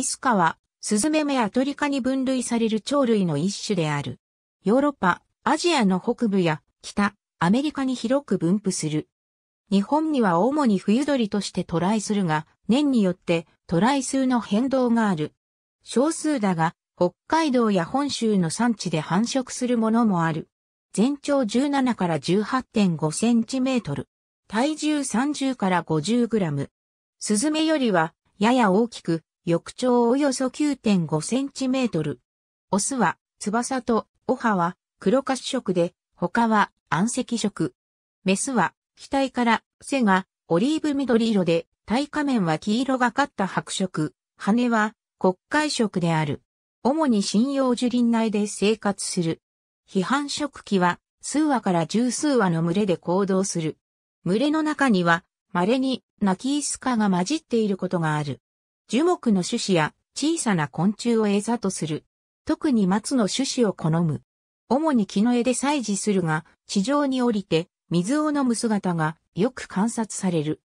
イスカは、スズメ目アトリカに分類される鳥類の一種である。ヨーロッパ、アジアの北部や北、アメリカに広く分布する。日本には主に冬鳥として渡来するが、年によって渡来数の変動がある。少数だが、北海道や本州の産地で繁殖するものもある。全長17から18.5センチメートル。体重30から50グラム。スズメよりは、やや大きく、翼長およそ9.5センチメートル。オスは翼とオハは黒褐色で、他は暗赤色。メスは額から背がオリーブ緑色で、体下面は黄色がかった白色、羽は黒海色である。主に針葉樹林内で生活する。批判食器は数羽から十数羽の群れで行動する。群れの中には稀にナキイスカが混じっていることがある。樹木の種子や小さな昆虫を餌とする。特に松の種子を好む。主に木の枝で採取するが、地上に降りて水を飲む姿がよく観察される。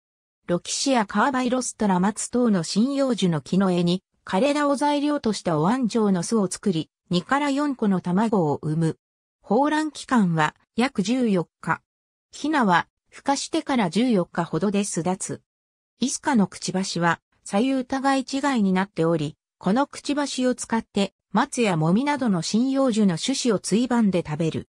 ロキシア・カーバイロストラ松等の針葉樹の木の枝に、彼らを材料としたお椀状の巣を作り、2から4個の卵を産む。放卵期間は約14日。ヒナは孵化してから14日ほどで巣立つ。イスカのくちばしは左右互い違いになっており、このくちばしを使って松やもみなどの針葉樹の種子をついばんで食べる。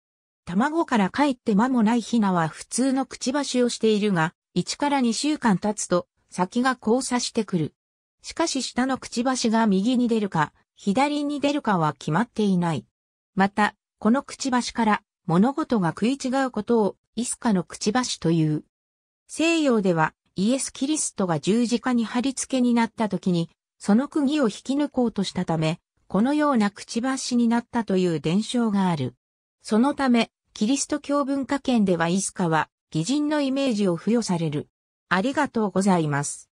卵から帰って間もないヒナは普通のくちばしをしているが、1から2週間経つと先が交差してくる。しかし下のくちばしが右に出るか、左に出るかは決まっていない。また、このくちばしから物事が食い違うことをイスカのくちばしという。西洋ではイエス・キリストが十字架に貼り付けになった時に、その釘を引き抜こうとしたため、このようなくちばしになったという伝承がある。そのため、キリスト教文化圏ではイスカは、偽人のイメージを付与される。ありがとうございます。